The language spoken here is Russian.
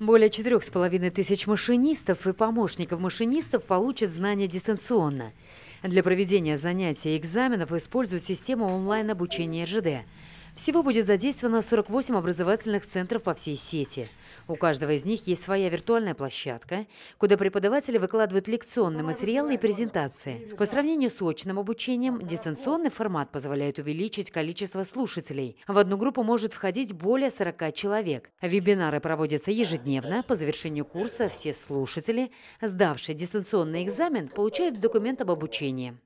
Более четырех с половиной тысяч машинистов и помощников машинистов получат знания дистанционно. Для проведения занятий и экзаменов используют систему онлайн-обучения ЖД. Всего будет задействовано 48 образовательных центров по всей сети. У каждого из них есть своя виртуальная площадка, куда преподаватели выкладывают лекционные материалы и презентации. По сравнению с очным обучением, дистанционный формат позволяет увеличить количество слушателей. В одну группу может входить более 40 человек. Вебинары проводятся ежедневно. По завершению курса все слушатели, сдавшие дистанционный экзамен, получают документ об обучении.